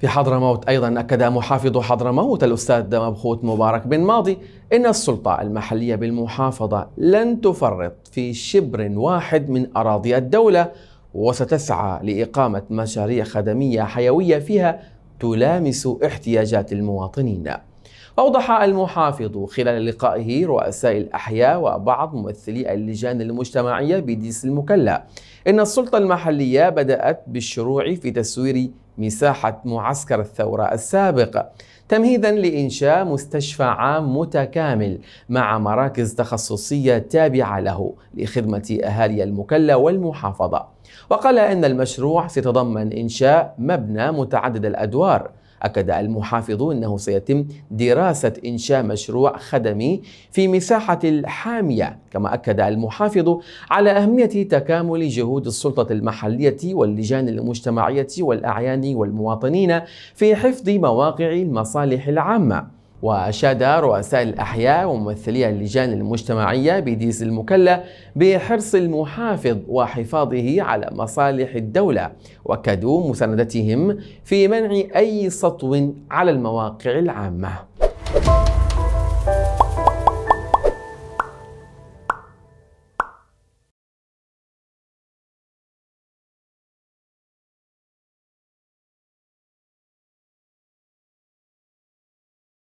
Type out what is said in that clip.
في حضرموت أيضا أكد محافظ حضرموت الأستاذ مبخوت مبارك بن ماضي إن السلطة المحلية بالمحافظة لن تفرط في شبر واحد من أراضي الدولة وستسعى لإقامة مشاريع خدمية حيوية فيها تلامس احتياجات المواطنين أوضح المحافظ خلال لقائه رؤساء الأحياء وبعض ممثلي اللجان المجتمعية بديس المكلا إن السلطة المحلية بدأت بالشروع في تسوير مساحة معسكر الثورة السابق تمهيدا لإنشاء مستشفى عام متكامل مع مراكز تخصصية تابعة له لخدمة أهالي المكلا والمحافظة وقال إن المشروع سيتضمن إنشاء مبنى متعدد الأدوار أكد المحافظ أنه سيتم دراسة إنشاء مشروع خدمي في مساحة الحامية كما أكد المحافظ على أهمية تكامل جهود السلطة المحلية واللجان المجتمعية والأعيان والمواطنين في حفظ مواقع المصالح العامة وأشاد رؤساء الأحياء وممثلي اللجان المجتمعية بديس المكلا بحرص المحافظ وحفاظه على مصالح الدولة وكدوا مساندتهم في منع أي سطو على المواقع العامة.